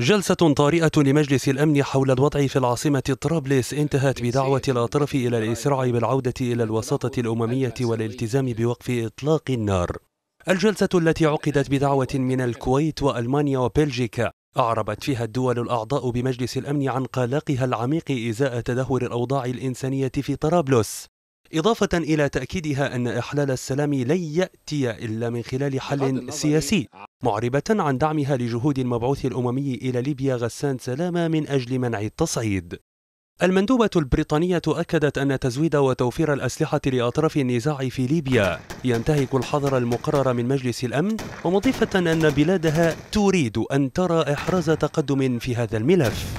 جلسة طارئة لمجلس الأمن حول الوضع في العاصمة طرابلس انتهت بدعوة الأطراف إلى الإسراع بالعودة إلى الوساطة الأممية والالتزام بوقف إطلاق النار الجلسة التي عقدت بدعوة من الكويت وألمانيا وبلجيكا أعربت فيها الدول الأعضاء بمجلس الأمن عن قلقها العميق إزاء تدهور الأوضاع الإنسانية في طرابلس إضافة إلى تأكيدها أن إحلال السلام لن يأتي إلا من خلال حل سياسي معربة عن دعمها لجهود المبعوث الأممي إلى ليبيا غسان سلامة من أجل منع التصعيد. المندوبة البريطانية أكدت أن تزويد وتوفير الأسلحة لأطراف النزاع في ليبيا ينتهك الحظر المقرر من مجلس الأمن ومضيفة أن بلادها تريد أن ترى إحراز تقدم في هذا الملف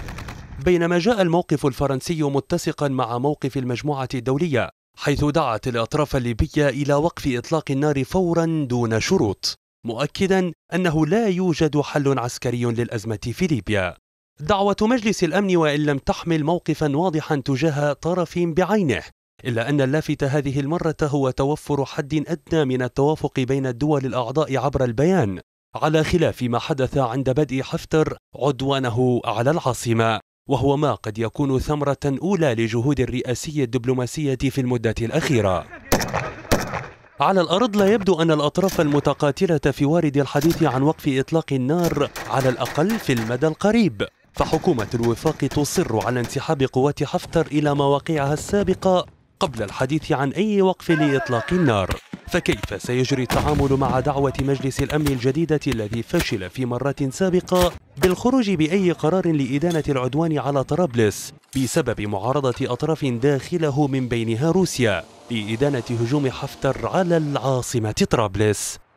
بينما جاء الموقف الفرنسي متسقا مع موقف المجموعة الدولية حيث دعت الأطراف الليبية إلى وقف إطلاق النار فورا دون شروط مؤكدا انه لا يوجد حل عسكري للازمه في ليبيا دعوه مجلس الامن وان لم تحمل موقفا واضحا تجاه طرف بعينه الا ان اللافت هذه المره هو توفر حد ادنى من التوافق بين الدول الاعضاء عبر البيان على خلاف ما حدث عند بدء حفتر عدوانه على العاصمه وهو ما قد يكون ثمره اولى لجهود الرئاسي الدبلوماسيه في المده الاخيره على الأرض لا يبدو أن الأطراف المتقاتلة في وارد الحديث عن وقف إطلاق النار على الأقل في المدى القريب فحكومة الوفاق تصر على انسحاب قوات حفتر إلى مواقعها السابقة قبل الحديث عن أي وقف لإطلاق النار فكيف سيجري التعامل مع دعوة مجلس الأمن الجديدة الذي فشل في مرات سابقة بالخروج بأي قرار لإدانة العدوان على طرابلس بسبب معارضة أطراف داخله من بينها روسيا لإدانة هجوم حفتر على العاصمة طرابلس